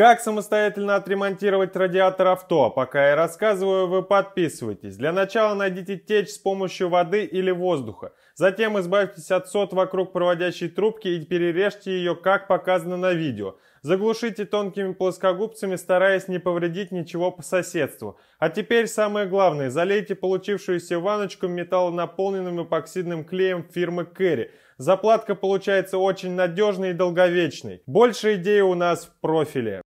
Как самостоятельно отремонтировать радиатор авто, пока я рассказываю, вы подписывайтесь. Для начала найдите течь с помощью воды или воздуха. Затем избавьтесь от сот вокруг проводящей трубки и перережьте ее, как показано на видео. Заглушите тонкими плоскогубцами, стараясь не повредить ничего по соседству. А теперь самое главное, залейте получившуюся ваночку металлонаполненным эпоксидным клеем фирмы Кэрри. Заплатка получается очень надежной и долговечной. Больше идей у нас в профиле.